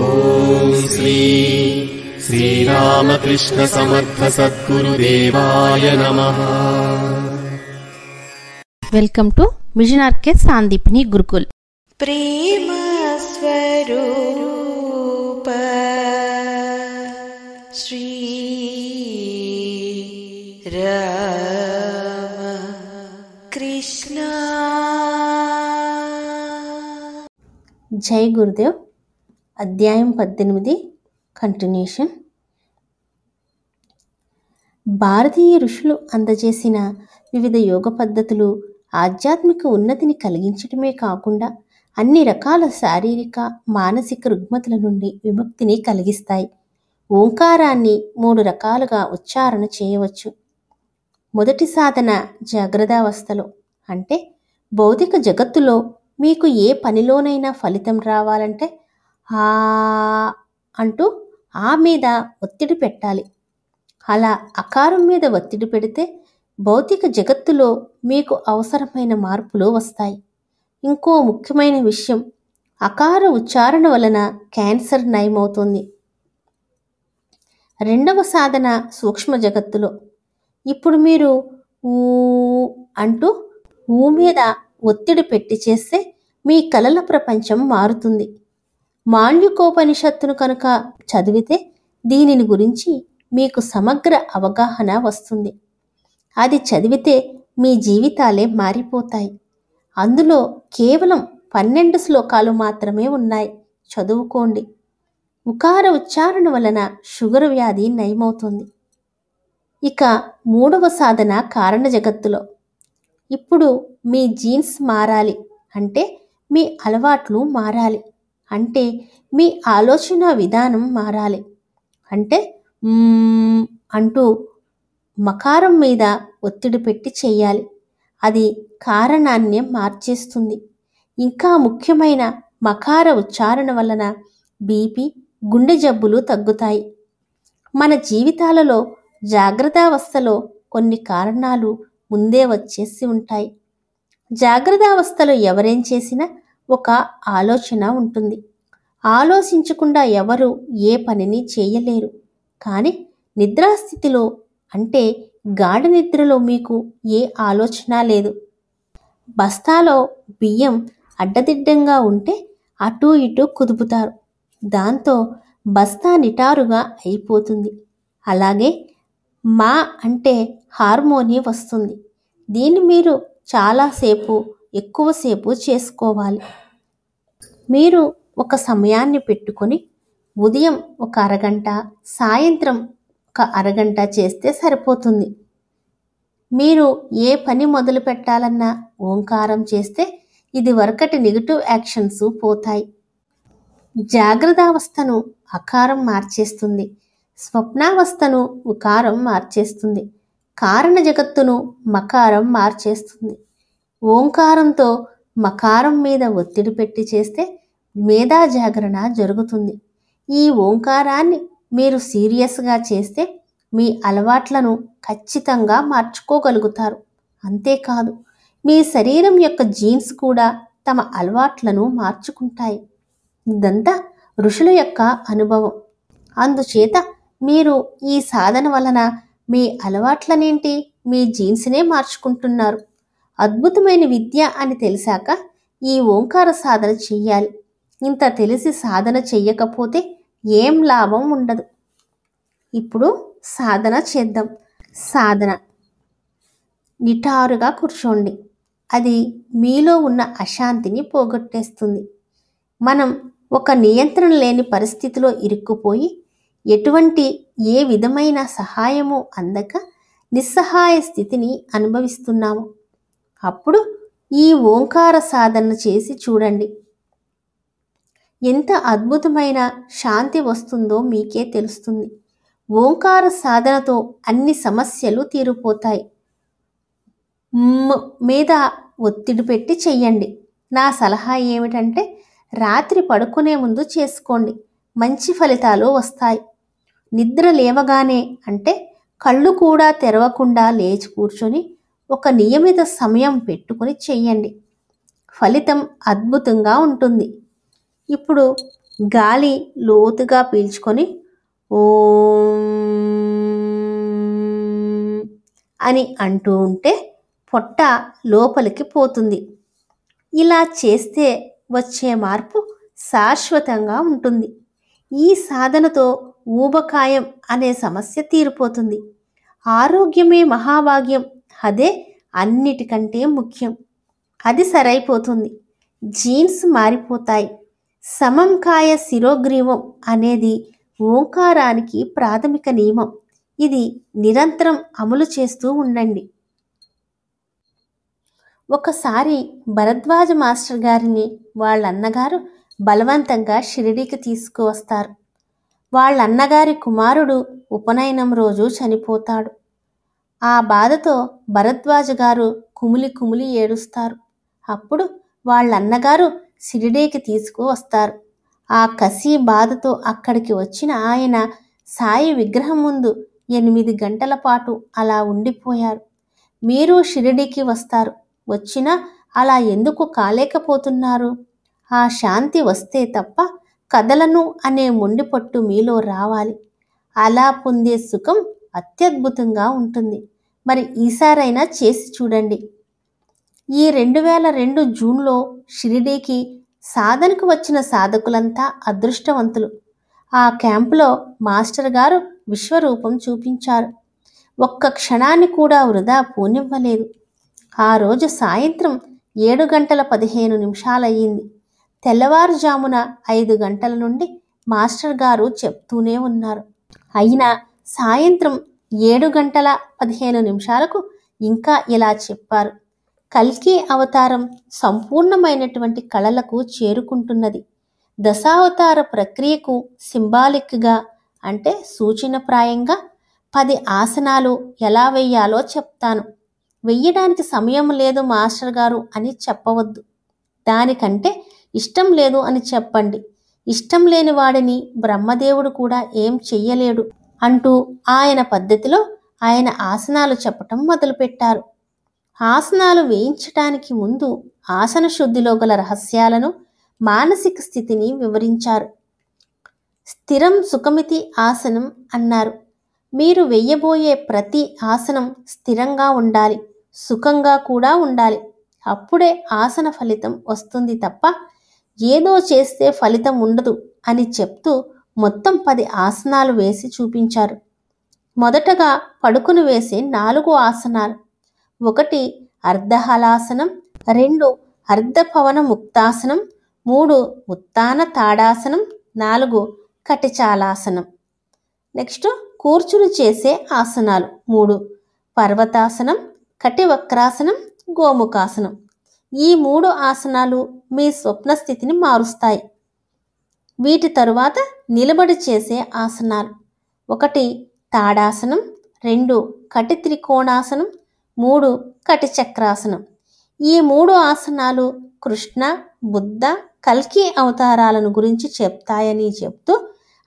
ॐ श्री శ్రీరామకృష్ణసమర్థసద్గురుదేవాయ నమ welcome to mission R K Sandipani Gurukul ప్రేమ స్వరూప శ్రీ రామ కృష్ణ జై గురుదేవ్ అధ్యాయం పద్దెనిమిది కంటిన్యూషన్ భారతీయ ఋషులు అందజేసిన వివిధ యోగ పద్ధతులు ఆధ్యాత్మిక ఉన్నతిని కలిగించడమే కాకుండా అన్ని రకాల శారీరక మానసిక రుగ్మతుల నుండి విముక్తిని కలిగిస్తాయి ఓంకారాన్ని మూడు రకాలుగా ఉచ్చారణ చేయవచ్చు మొదటి సాధన జాగ్రత్తవస్థలో అంటే భౌతిక జగత్తులో మీకు ఏ పనిలోనైనా ఫలితం రావాలంటే ఆ అంటూ ఆ మీద ఒత్తిడి పెట్టాలి అలా అకారం మీద ఒత్తిడి పెడితే భౌతిక జగత్తులో మీకు అవసరమైన మార్పులు వస్తాయి ఇంకో ముఖ్యమైన విషయం అకార ఉచ్చారణ వలన క్యాన్సర్ నయమవుతుంది రెండవ సాధన సూక్ష్మ జగత్తులో ఇప్పుడు మీరు ఊ అంటూ ఊ మీద ఒత్తిడి పెట్టి చేస్తే మీ కలల ప్రపంచం మారుతుంది మాండ్యుకోపనిషత్తును కనుక చదివితే దీనిని గురించి మీకు సమగ్ర అవగాహన వస్తుంది అది చదివితే మీ జీవితాలే మారిపోతాయి అందులో కేవలం పన్నెండు శ్లోకాలు మాత్రమే ఉన్నాయి చదువుకోండి ఉకార ఉచ్చారణ వలన షుగర్ వ్యాధి నయమవుతుంది ఇక మూడవ సాధన కారణ జగత్తులో ఇప్పుడు మీ జీన్స్ మారాలి అంటే మీ అలవాట్లు మారాలి అంటే మీ ఆలోచన విధానం మారాలి అంటే అంటూ మకారం మీద ఒత్తిడి పెట్టి చేయాలి అది కారణాన్ని మార్చేస్తుంది ఇంకా ముఖ్యమైన మకార ఉచ్చారణ వలన బీపీ గుండె జబ్బులు తగ్గుతాయి మన జీవితాలలో జాగ్రత్తవస్థలో కొన్ని కారణాలు ముందే వచ్చేసి ఉంటాయి జాగ్రత్తవస్థలో ఎవరేం చేసినా ఒక ఆలోచన ఉంటుంది ఆలోచించకుండా ఎవరు ఏ పనిని చేయలేరు కానీ నిద్రాస్థితిలో అంటే గాఢ నిద్రలో మీకు ఏ ఆలోచన లేదు బస్తాలో బియ్యం అడ్డదిడ్డంగా ఉంటే అటు ఇటు కుదుపుతారు దాంతో బస్తా నిటారుగా అయిపోతుంది అలాగే మా అంటే హార్మోని వస్తుంది దీన్ని మీరు చాలాసేపు ఎక్కువసేపు చేసుకోవాలి మీరు ఒక సమయాన్ని పెట్టుకొని ఉదయం ఒక అరగంట సాయంత్రం ఒక అరగంట చేస్తే సరిపోతుంది మీరు ఏ పని మొదలు పెట్టాలన్నా ఓంకారం చేస్తే ఇది వరకటి నెగిటివ్ యాక్షన్స్ పోతాయి జాగ్రత్తవస్థను అకారం మార్చేస్తుంది స్వప్నావస్థను ఉకారం మార్చేస్తుంది కారణ జగత్తును మకారం మార్చేస్తుంది ఓంకారంతో మకారం మీద ఒత్తిడి పెట్టి చేస్తే మేధా జాగరణ జరుగుతుంది ఈ ఓంకారాన్ని మీరు సీరియస్గా చేస్తే మీ అలవాట్లను ఖచ్చితంగా మార్చుకోగలుగుతారు అంతేకాదు మీ శరీరం యొక్క జీన్స్ కూడా తమ అలవాట్లను మార్చుకుంటాయి ఇదంతా ఋషుల యొక్క అనుభవం అందుచేత మీరు ఈ సాధన వలన మీ అలవాట్లనేంటి మీ జీన్స్నే మార్చుకుంటున్నారు అద్భుతమైన విద్య అని తెలిసాక ఈ ఓంకార సాధన చెయ్యాలి ఇంత తెలిసి సాధన చెయ్యకపోతే ఏం లాభం ఉండదు ఇప్పుడు సాధన చేద్దాం సాధన నిటారుగా కూర్చోండి అది మీలో ఉన్న అశాంతిని పోగొట్టేస్తుంది మనం ఒక నియంత్రణ లేని పరిస్థితిలో ఇరుక్కుపోయి ఎటువంటి ఏ విధమైన సహాయము అందక నిస్సహాయ స్థితిని అనుభవిస్తున్నాము అప్పుడు ఈ ఓంకార సాధన చేసి చూడండి ఎంత అద్భుతమైన శాంతి వస్తుందో మీకే తెలుస్తుంది ఓంకార సాధనతో అన్ని సమస్యలు తీరిపోతాయి మీద ఒత్తిడి పెట్టి చెయ్యండి నా సలహా ఏమిటంటే రాత్రి పడుకునే ముందు చేసుకోండి మంచి ఫలితాలు వస్తాయి నిద్ర లేవగానే అంటే కళ్ళు కూడా తెరవకుండా లేచి కూర్చొని ఒక నియమిత సమయం పెట్టుకుని చెయ్యండి ఫలితం అద్భుతంగా ఉంటుంది ఇప్పుడు గాలి లోతుగా పీల్చుకొని ఓ అని అంటూ ఉంటే పొట్ట లోపలికి పోతుంది ఇలా చేస్తే వచ్చే మార్పు శాశ్వతంగా ఉంటుంది ఈ సాధనతో ఊబకాయం అనే సమస్య తీరిపోతుంది ఆరోగ్యమే మహాభాగ్యం అదే అన్నిటికంటే ముఖ్యం అది సరైపోతుంది జీన్స్ మారిపోతాయి సమంకాయ శిరోగ్రీవం అనేది ఓంకారానికి ప్రాథమిక నియమం ఇది నిరంతరం అమలు చేస్తూ ఉండండి ఒకసారి భరద్వాజ మాస్టర్ గారిని వాళ్ళ అన్నగారు బలవంతంగా షిరిడీకి తీసుకువస్తారు వాళ్ళ అన్నగారి కుమారుడు ఉపనయనం రోజు చనిపోతాడు ఆ బాధతో భరద్వాజ గారు కుమిలి కుమిలి ఏడుస్తారు అప్పుడు వాళ్ళన్నగారు షిరిడీకి తీసుకువస్తారు ఆ కసి బాధతో అక్కడికి వచ్చిన ఆయన సాయి విగ్రహం ముందు ఎనిమిది గంటల పాటు అలా ఉండిపోయారు మీరు షిరిడీకి వస్తారు వచ్చినా అలా ఎందుకు కాలేకపోతున్నారు ఆ శాంతి వస్తే తప్ప కదలను అనే మొండిపట్టు మీలో రావాలి అలా పొందే సుఖం అత్యద్భుతంగా ఉంటుంది మరి ఈసారైనా చేసి చూడండి ఈ రెండు వేల రెండు జూన్లో షిరిడీకి సాధనకు వచ్చిన సాధకులంతా అదృష్టవంతులు ఆ క్యాంపులో మాస్టర్ గారు విశ్వరూపం చూపించారు ఒక్క క్షణాన్ని కూడా వృధా పూనివ్వలేదు ఆ రోజు సాయంత్రం ఏడు గంటల పదిహేను నిమిషాలయ్యింది తెల్లవారుజామున ఐదు గంటల నుండి మాస్టర్ గారు చెప్తూనే ఉన్నారు అయినా సాయంత్రం ఏడు గంటల పదిహేను నిమిషాలకు ఇంకా ఇలా చెప్పారు కల్కి అవతారం సంపూర్ణమైనటువంటి కళలకు చేరుకుంటున్నది దశావతార ప్రక్రియకు సింబాలిక్గా అంటే సూచనప్రాయంగా పది ఆసనాలు ఎలా వెయ్యాలో చెప్తాను వెయ్యడానికి సమయం లేదు మాస్టర్ గారు అని చెప్పవద్దు దానికంటే ఇష్టం లేదు అని చెప్పండి ఇష్టం లేని వాడిని బ్రహ్మదేవుడు కూడా ఏం చెయ్యలేడు అంటూ ఆయన పద్ధతిలో ఆయన ఆసనాలు చెప్పటం మొదలుపెట్టారు ఆసనాలు వేయించటానికి ముందు ఆసన శుద్ధిలో గల రహస్యాలను మానసిక స్థితిని వివరించారు స్థిరం సుఖమితి ఆసనం అన్నారు మీరు వెయ్యబోయే ప్రతి ఆసనం స్థిరంగా ఉండాలి సుఖంగా కూడా ఉండాలి అప్పుడే ఆసన ఫలితం వస్తుంది తప్ప ఏదో చేస్తే ఫలితం ఉండదు అని చెప్తూ మొత్తం పది ఆసనాలు వేసి చూపించారు మొదటగా పడుకుని వేసే నాలుగు ఆసనాలు ఒకటి అర్ధహలాసనం రెండు అర్ధపవన ముక్తాసనం మూడు ఉత్తాన తాడాసనం నాలుగు కటిచాలాసనం నెక్స్ట్ కూర్చుని చేసే ఆసనాలు మూడు పర్వతాసనం కటివక్రాసనం గోముఖాసనం ఈ మూడు ఆసనాలు మీ స్వప్న స్థితిని మారుస్తాయి వీటి తరువాత నిలబడి చేసే ఆసనాలు ఒకటి తాడాసనం రెండు కటి త్రికోణాసనం మూడు కటి చక్రాసనం ఈ మూడు ఆసనాలు కృష్ణ బుద్ధ కల్కి అవతారాలను గురించి చెప్తాయని చెప్తూ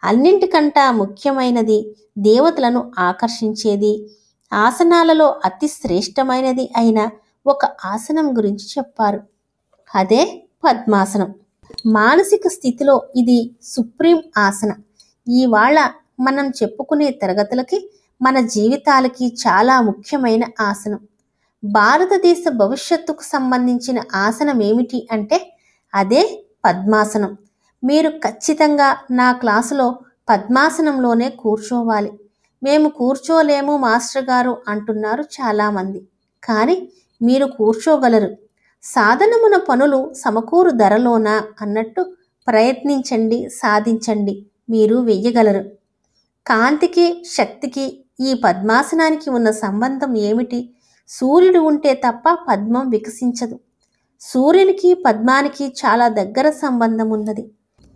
అన్నింటికంటా ముఖ్యమైనది దేవతలను ఆకర్షించేది ఆసనాలలో అతి శ్రేష్టమైనది అయిన ఒక ఆసనం గురించి చెప్పారు అదే పద్మాసనం మానసిక స్థితిలో ఇది సుప్రీం ఆసన ఇవాళ మనం చెప్పుకునే తరగతులకి మన జీవితాలకి చాలా ముఖ్యమైన ఆసనం భారతదేశ భవిష్యత్తుకు సంబంధించిన ఆసనం ఏమిటి అంటే అదే పద్మాసనం మీరు ఖచ్చితంగా నా క్లాసులో పద్మాసనంలోనే కూర్చోవాలి మేము కూర్చోలేము మాస్టర్ గారు అంటున్నారు చాలామంది కానీ మీరు కూర్చోగలరు సాధనమున పనులు సమకూరు ధరలోన అన్నట్టు ప్రయత్నించండి సాధించండి మీరు వెయ్యగలరు కాంతికి శక్తికి ఈ పద్మాసనానికి ఉన్న సంబంధం ఏమిటి సూర్యుడు ఉంటే తప్ప పద్మం వికసించదు సూర్యునికి పద్మానికి చాలా దగ్గర సంబంధం ఉన్నది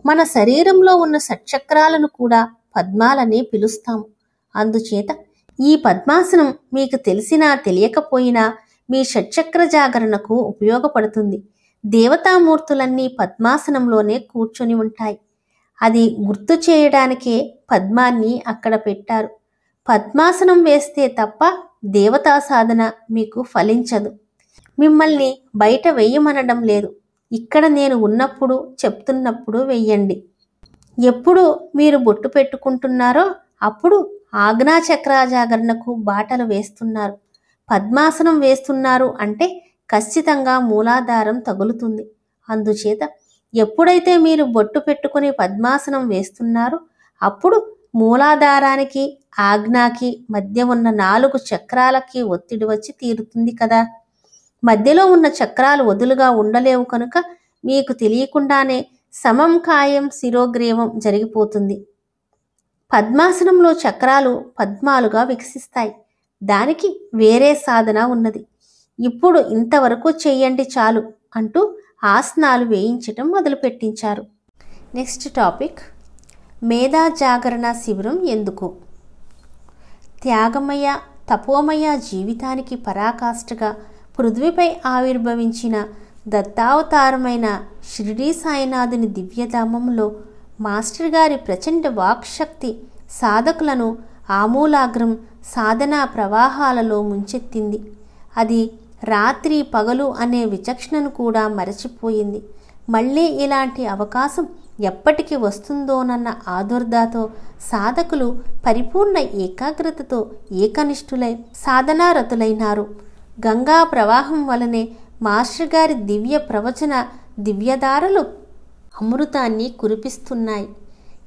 మన శరీరంలో ఉన్న షట్చక్రాలను కూడా పద్మాలనే పిలుస్తాము అందుచేత ఈ పద్మాసనం మీకు తెలిసినా తెలియకపోయినా మీ షట్చక్ర జాగరణకు ఉపయోగపడుతుంది దేవతామూర్తులన్నీ పద్మాసనంలోనే కూర్చొని ఉంటాయి అది గుర్తు చేయడానికే పద్మాన్ని అక్కడ పెట్టారు పద్మాసనం వేస్తే తప్ప దేవతా సాధన మీకు ఫలించదు మిమ్మల్ని బయట వెయ్యమనడం లేదు ఇక్కడ నేను ఉన్నప్పుడు చెప్తున్నప్పుడు వెయ్యండి ఎప్పుడు మీరు బొట్టు పెట్టుకుంటున్నారో అప్పుడు ఆజ్ఞాచక్ర జాగరణకు బాటలు వేస్తున్నారు పద్మాసనం వేస్తున్నారు అంటే ఖచ్చితంగా మూలాధారం తగులుతుంది అందుచేత ఎప్పుడైతే మీరు బొట్టు పెట్టుకుని పద్మాసనం వేస్తున్నారో అప్పుడు మూలాధారానికి ఆజ్ఞాకి మధ్య ఉన్న నాలుగు చక్రాలకి ఒత్తిడి వచ్చి తీరుతుంది కదా మధ్యలో ఉన్న చక్రాలు వదులుగా ఉండలేవు కనుక మీకు తెలియకుండానే సమం కాయం శిరోగ్రీవం జరిగిపోతుంది పద్మాసనంలో చక్రాలు పద్మాలుగా వికసిస్తాయి దానికి వేరే సాధన ఉన్నది ఇప్పుడు ఇంతవరకు చేయండి చాలు అంటూ ఆసనాలు వేయించటం మొదలుపెట్టించారు నెక్స్ట్ టాపిక్ మేధా జాగరణ శిబిరం ఎందుకు త్యాగమయ తపోమయ జీవితానికి పరాకాష్ఠగా పృథ్వీపై ఆవిర్భవించిన దత్తావతారమైన షిరిడీ సాయినాథుని దివ్యధామంలో మాస్టర్ గారి ప్రచండ వాక్శక్తి సాధకులను ఆమూలాగ్రం సాధనా ప్రవాహాలలో ముంచెత్తింది అది రాత్రి పగలు అనే విచక్షణను కూడా మరచిపోయింది మళ్ళీ ఇలాంటి అవకాశం ఎప్పటికి వస్తుందోనన్న ఆదుర్దాతో సాధకులు పరిపూర్ణ ఏకాగ్రతతో ఏకనిష్ఠులై సాధనారతులైనారు గంగా ప్రవాహం వలనే మాస్టర్ గారి దివ్య ప్రవచన దివ్యదారలు అమృతాన్ని కురిపిస్తున్నాయి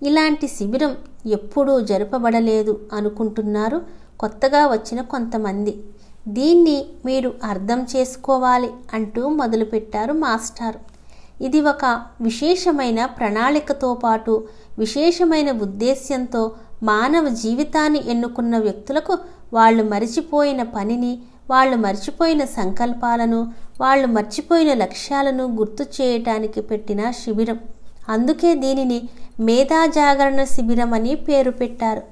ఇలాంటి శిబిరం ఎప్పుడూ జరపబడలేదు అనుకుంటున్నారు కొత్తగా వచ్చిన కొంతమంది దీన్ని మీరు అర్థం చేసుకోవాలి అంటూ మొదలుపెట్టారు మాస్టారు ఇది ఒక విశేషమైన ప్రణాళికతో పాటు విశేషమైన ఉద్దేశ్యంతో మానవ జీవితాన్ని ఎన్నుకున్న వ్యక్తులకు వాళ్ళు మరిచిపోయిన పనిని వాళ్ళు మర్చిపోయిన సంకల్పాలను వాళ్ళు మర్చిపోయిన లక్ష్యాలను గుర్తు చేయటానికి పెట్టిన శిబిరం అందుకే దీనిని మేధాజాగరణ శిబిరం అని పేరు పెట్టారు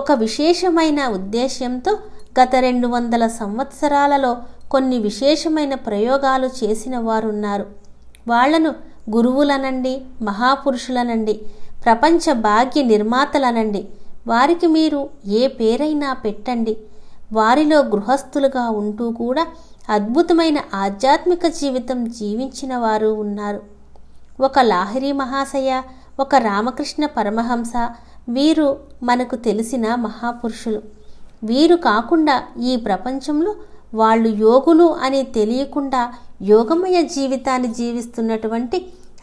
ఒక విశేషమైన ఉద్దేశ్యంతో గత రెండు వందల సంవత్సరాలలో కొన్ని విశేషమైన ప్రయోగాలు చేసిన వారున్నారు వాళ్లను గురువులనండి మహాపురుషులనండి ప్రపంచ భాగ్య నిర్మాతలనండి వారికి మీరు ఏ పేరైనా పెట్టండి వారిలో గృహస్థులుగా ఉంటూ కూడా అద్భుతమైన ఆధ్యాత్మిక జీవితం జీవించిన వారు ఉన్నారు ఒక లాహిరి మహాశయ ఒక రామకృష్ణ పరమహంస వీరు మనకు తెలిసిన మహాపురుషులు వీరు కాకుండా ఈ ప్రపంచంలో వాళ్ళు యోగులు అని తెలియకుండా యోగమయ జీవితాన్ని జీవిస్తున్నటువంటి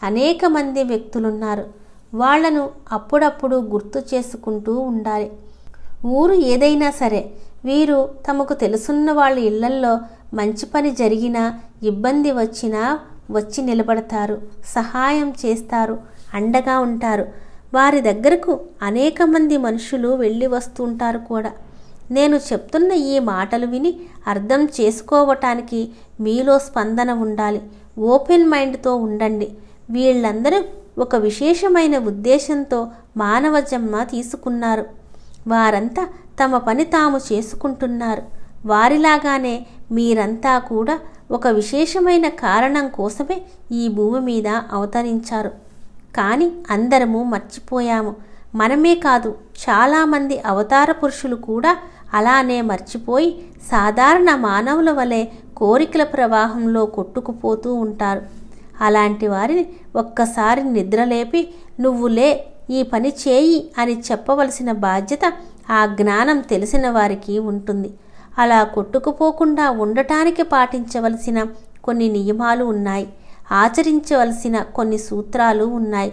అనేక మంది వ్యక్తులున్నారు వాళ్లను అప్పుడప్పుడు గుర్తు చేసుకుంటూ ఉండాలి ఊరు ఏదైనా సరే వీరు తమకు తెలుసున్న వాళ్ళ ఇళ్లల్లో మంచి పని జరిగినా ఇబ్బంది వచ్చినా వచ్చి నిలబడతారు సహాయం చేస్తారు అండగా ఉంటారు వారి దగ్గరకు అనేక మంది మనుషులు వెళ్ళి వస్తుంటారు కూడా నేను చెప్తున్న ఈ మాటలు విని అర్థం చేసుకోవటానికి మీలో స్పందన ఉండాలి ఓపెన్ మైండ్తో ఉండండి వీళ్ళందరూ ఒక విశేషమైన ఉద్దేశంతో మానవ జన్మ తీసుకున్నారు వారంతా తమ పని తాము చేసుకుంటున్నారు వారిలాగానే మీరంతా కూడా ఒక విశేషమైన కారణం కోసమే ఈ భూమి మీద అవతరించారు కానీ అందరము మర్చిపోయాము మనమే కాదు చాలామంది అవతార పురుషులు కూడా అలానే మర్చిపోయి సాధారణ మానవుల వలె కోరికల ప్రవాహంలో కొట్టుకుపోతూ ఉంటారు అలాంటి వారిని ఒక్కసారి నిద్రలేపి నువ్వులే ఈ పని చేయి అని చెప్పవలసిన బాధ్యత ఆ జ్ఞానం తెలిసిన వారికి ఉంటుంది అలా కొట్టుకుపోకుండా ఉండటానికి పాటించవలసిన కొన్ని నియమాలు ఉన్నాయి ఆచరించవలసిన కొన్ని సూత్రాలు ఉన్నాయి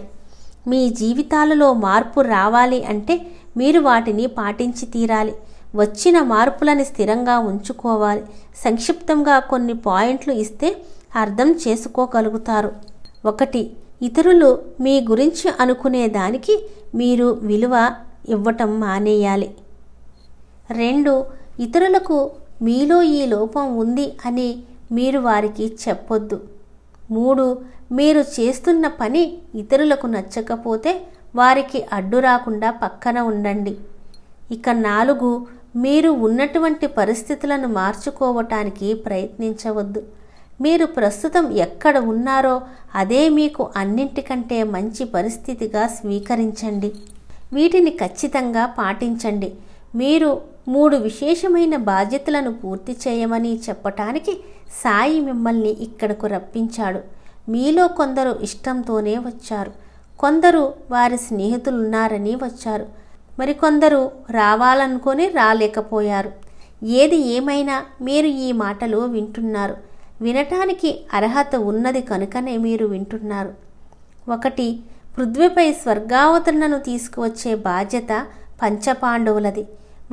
మీ జీవితాలలో మార్పు రావాలి అంటే మీరు వాటిని పాటించి తీరాలి వచ్చిన మార్పులని స్థిరంగా ఉంచుకోవాలి సంక్షిప్తంగా కొన్ని పాయింట్లు ఇస్తే అర్థం చేసుకోగలుగుతారు ఒకటి ఇతరులు మీ గురించి అనుకునే దానికి మీరు విలువ ఇవ్వటం మానేయాలి రెండు ఇతరులకు మీలో ఈ లోపం ఉంది అని మీరు వారికి చెప్పొద్దు మూడు మీరు చేస్తున్న పని ఇతరులకు నచ్చకపోతే వారికి అడ్డు రాకుండా పక్కన ఉండండి ఇక నాలుగు మీరు ఉన్నటువంటి పరిస్థితులను మార్చుకోవటానికి ప్రయత్నించవద్దు మీరు ప్రస్తుతం ఎక్కడ ఉన్నారో అదే మీకు అన్నింటికంటే మంచి పరిస్థితిగా స్వీకరించండి వీటిని ఖచ్చితంగా పాటించండి మీరు మూడు విశేషమైన బాధ్యతలను పూర్తి చేయమని చెప్పటానికి సాయి మిమ్మల్ని ఇక్కడకు రప్పించాడు మీలో కొందరు ఇష్టంతోనే వచ్చారు కొందరు వారి స్నేహితులున్నారని వచ్చారు మరికొందరు రావాలనుకొని రాలేకపోయారు ఏది ఏమైనా మీరు ఈ మాటలు వింటున్నారు వినటానికి అర్హత ఉన్నది కనుకనే మీరు వింటున్నారు ఒకటి పృథ్వీపై స్వర్గావతరణను తీసుకువచ్చే బాధ్యత పంచపాండవులది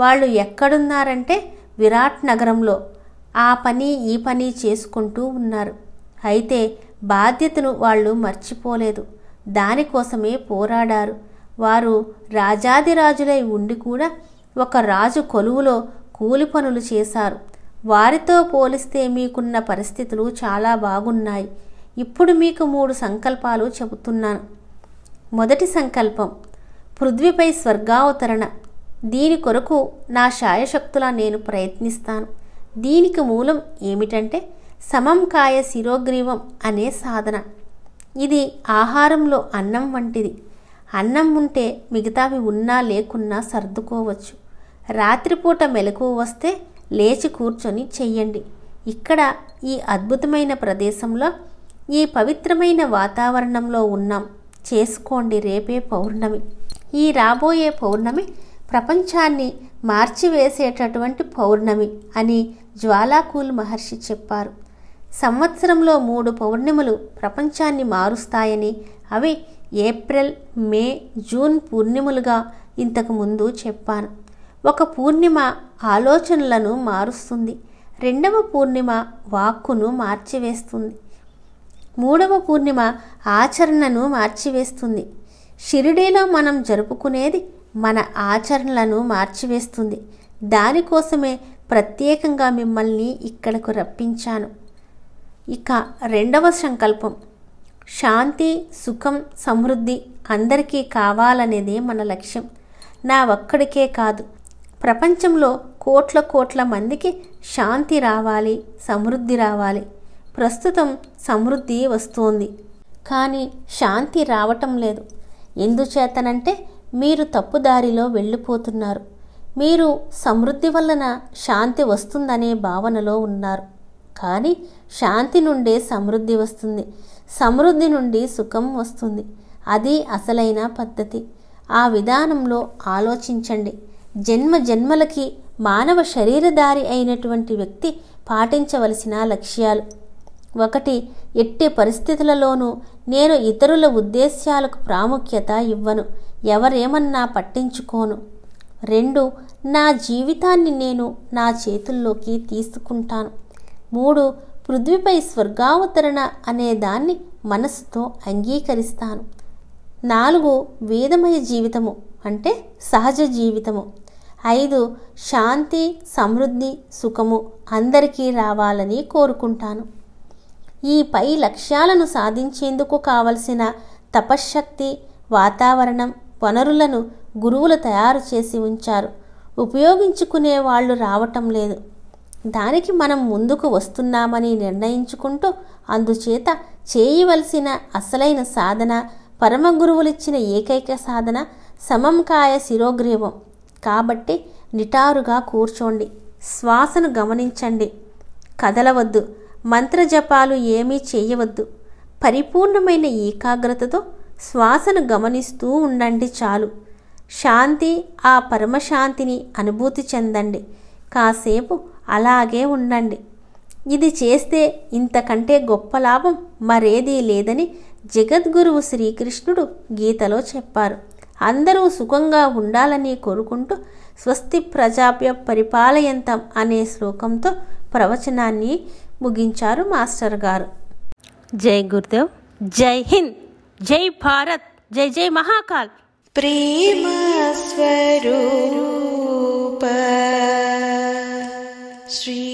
వాళ్ళు ఎక్కడున్నారంటే విరాట్ నగరంలో ఆ పని ఈ పని చేసుకుంటూ ఉన్నారు అయితే బాధ్యతను వాళ్ళు మర్చిపోలేదు దానికోసమే పోరాడారు వారు రాజాదిరాజులై ఉండి కూడా ఒక రాజు కొలువులో కూలి పనులు చేశారు వారితో పోలిస్తే మీకున్న పరిస్థితులు చాలా బాగున్నాయి ఇప్పుడు మీకు మూడు సంకల్పాలు చెబుతున్నాను మొదటి సంకల్పం పృథ్వీపై స్వర్గావతరణ దీని కొరకు నా శాయశక్తులా నేను ప్రయత్నిస్తాను దీనికి మూలం ఏమిటంటే సమంకాయ శిరోగ్రీవం అనే సాధన ఇది ఆహారంలో అన్నం వంటిది అన్నం ఉంటే మిగతావి ఉన్నా లేకున్నా సర్దుకోవచ్చు రాత్రిపూట మెలకు వస్తే లేచి కూర్చొని చెయ్యండి ఇక్కడ ఈ అద్భుతమైన ప్రదేశంలో ఈ పవిత్రమైన వాతావరణంలో ఉన్నాం చేసుకోండి రేపే పౌర్ణమి ఈ రాబోయే పౌర్ణమి ప్రపంచాన్ని మార్చివేసేటటువంటి పౌర్ణమి అని జ్వాలాకూల్ మహర్షి చెప్పారు సంవత్సరంలో మూడు పౌర్ణిమలు ప్రపంచాన్ని మారుస్తాయని అవి ఏప్రిల్ మే జూన్ పూర్ణిమలుగా ఇంతకుముందు చెప్పాను ఒక పూర్ణిమ ఆలోచనలను మారుస్తుంది రెండవ పూర్ణిమ వాక్కును మార్చివేస్తుంది మూడవ పూర్ణిమ ఆచరణను మార్చివేస్తుంది షిరిడీలో మనం జరుపుకునేది మన ఆచరణలను మార్చివేస్తుంది దానికోసమే ప్రత్యేకంగా మిమ్మల్ని ఇక్కడకు రప్పించాను ఇక రెండవ సంకల్పం శాంతి సుఖం సమృద్ధి అందరికీ కావాలనేదే మన లక్ష్యం నా ఒక్కడికే కాదు ప్రపంచంలో కోట్ల కోట్ల మందికి శాంతి రావాలి సమృద్ధి రావాలి ప్రస్తుతం సమృద్ధి వస్తోంది కానీ శాంతి రావటం లేదు ఎందుచేతనంటే మీరు తప్పుదారిలో వెళ్ళిపోతున్నారు మీరు సమృద్ధి వలన శాంతి వస్తుందనే భావనలో ఉన్నారు కానీ శాంతి నుండే సమృద్ధి వస్తుంది సమృద్ధి నుండి సుఖం వస్తుంది అది అసలైన పద్ధతి ఆ విధానంలో ఆలోచించండి జన్మ జన్మలకి మానవ శరీరధారి అయినటువంటి వ్యక్తి పాటించవలసిన లక్ష్యాలు ఒకటి ఎట్టి పరిస్థితులలోనూ నేను ఇతరుల ఉద్దేశ్యాలకు ప్రాముఖ్యత ఇవ్వను ఎవరేమన్నా పట్టించుకోను రెండు నా జీవితాన్ని నేను నా చేతుల్లోకి తీసుకుంటాను మూడు పృథ్వీపై స్వర్గావతరణ అనే దాన్ని మనసుతో అంగీకరిస్తాను నాలుగు వేదమయ జీవితము అంటే సహజ జీవితము ఐదు శాంతి సమృద్ధి సుఖము అందరికీ రావాలని కోరుకుంటాను ఈ పై లక్ష్యాలను సాధించేందుకు కావలసిన తపశ్శక్తి వాతావరణం వనరులను గురువులు తయారు చేసి ఉంచారు ఉపయోగించుకునే వాళ్ళు రావటం లేదు దానికి మనం ముందుకు వస్తున్నామని నిర్ణయించుకుంటూ అందుచేత చేయవలసిన అసలైన సాధన పరమగురువులిచ్చిన ఏకైక సాధన సమంకాయ శిరోగ్రీవం కాబట్టి నిటారుగా కూర్చోండి శ్వాసను గమనించండి కదలవద్దు మంత్రజపాలు ఏమీ చేయవద్దు పరిపూర్ణమైన ఏకాగ్రతతో శ్వాసను గమనిస్తూ ఉండండి చాలు శాంతి ఆ పరమశాంతిని అనుభూతి చెందండి కాసేపు అలాగే ఉండండి ఇది చేస్తే ఇంతకంటే గొప్ప లాభం మరేదీ లేదని జగద్గురువు శ్రీకృష్ణుడు గీతలో చెప్పారు అందరూ సుఖంగా ఉండాలని కోరుకుంటూ స్వస్తి ప్రజాప్య పరిపాలయంతం అనే శ్లోకంతో ప్రవచనాన్ని ముగించారు మాస్టర్ గారు జై గురుదేవ్ జై హింద్ जय भारत जय जय महाकाल प्रेम स्वरूप श्री